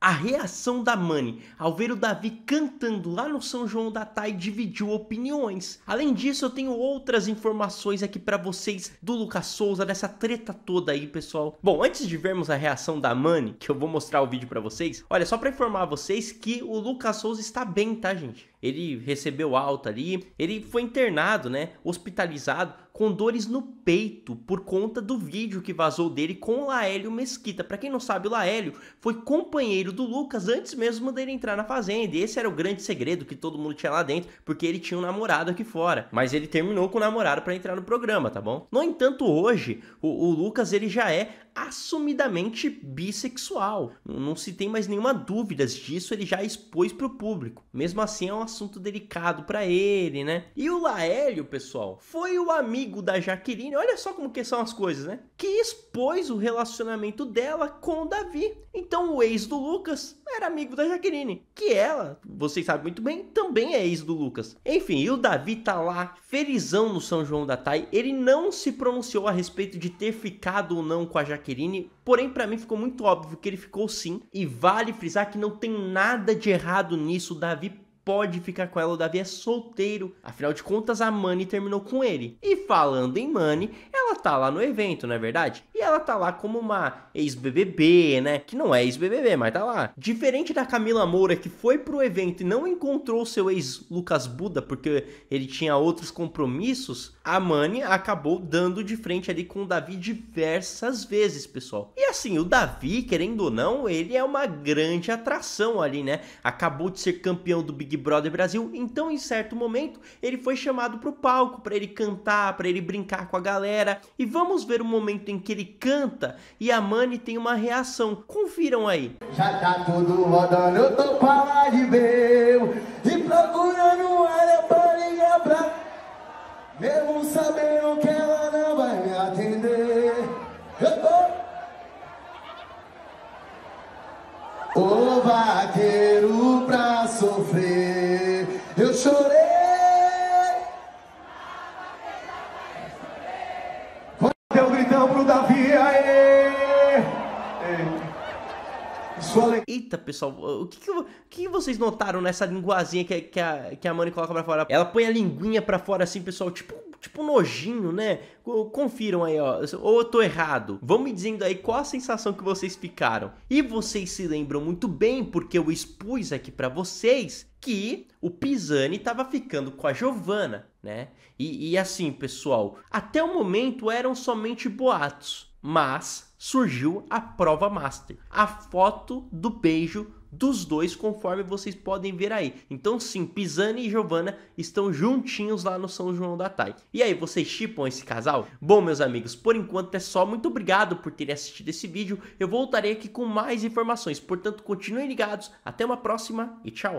A reação da Mani ao ver o Davi cantando lá no São João da Tai dividiu opiniões. Além disso, eu tenho outras informações aqui para vocês do Lucas Souza, dessa treta toda aí, pessoal. Bom, antes de vermos a reação da Mani, que eu vou mostrar o vídeo para vocês, olha, só para informar vocês que o Lucas Souza está bem, tá, gente? Ele recebeu alta ali, ele foi internado, né, hospitalizado, com dores no peito por conta do vídeo que vazou dele com o Laélio Mesquita. Para quem não sabe, o Laélio foi companheiro do Lucas antes mesmo dele entrar na fazenda. E esse era o grande segredo que todo mundo tinha lá dentro, porque ele tinha um namorado aqui fora. Mas ele terminou com o namorado para entrar no programa, tá bom? No entanto, hoje o, o Lucas ele já é assumidamente bissexual. Não, não se tem mais nenhuma dúvida disso, ele já expôs para o público. Mesmo assim, é um assunto delicado para ele, né? E o Laélio, pessoal, foi o amigo amigo da Jaqueline, olha só como que são as coisas, né? Que expôs o relacionamento dela com o Davi. Então o ex do Lucas era amigo da Jaqueline, que ela, vocês sabem muito bem, também é ex do Lucas. Enfim, e o Davi tá lá, felizão no São João da Tai. Ele não se pronunciou a respeito de ter ficado ou não com a Jaqueline, porém para mim ficou muito óbvio que ele ficou sim, e vale frisar que não tem nada de errado nisso, o Davi pode ficar com ela, o Davi é solteiro. Afinal de contas, a Mani terminou com ele. E falando em Mani, ela tá lá no evento, não é verdade? E ela tá lá como uma ex-BBB, né? Que não é ex-BBB, mas tá lá. Diferente da Camila Moura, que foi pro evento e não encontrou seu ex-Lucas Buda porque ele tinha outros compromissos, a Mani acabou dando de frente ali com o Davi diversas vezes, pessoal. E assim, o Davi, querendo ou não, ele é uma grande atração ali, né? Acabou de ser campeão do Big Brother Brasil, então em certo momento ele foi chamado pro palco para ele cantar, para ele brincar com a galera. E vamos ver o momento em que ele canta e a Mani tem uma reação. Confiram aí. Já tá tudo rodando, eu tô com a de meu e procurando área pra ligar pra. Mesmo sabendo que ela não vai me atender. Eu tô. O vaqueiro pra sofrer. Eu chorei. Sua... Eita, pessoal, o que, que, o que, vocês notaram nessa linguazinha que, que, a, que a Mani coloca pra fora? Ela põe a linguinha pra fora assim, pessoal, tipo, tipo nojinho, né? Confiram aí, ó. Ou eu tô errado. Vão me dizendo aí qual a sensação que vocês ficaram. E vocês se lembram muito bem, porque eu expus aqui para vocês que o Pisani tava ficando com a Giovana, né? E, e assim, pessoal, até o momento eram somente boatos. Mas surgiu a prova master, a foto do beijo dos dois, conforme vocês podem ver aí. Então, sim, Pisani e Giovanna estão juntinhos lá no São João da Tai. E aí, vocês chipam esse casal? Bom, meus amigos, por enquanto é só. Muito obrigado por terem assistido esse vídeo. Eu voltarei aqui com mais informações. Portanto, continuem ligados. Até uma próxima e tchau.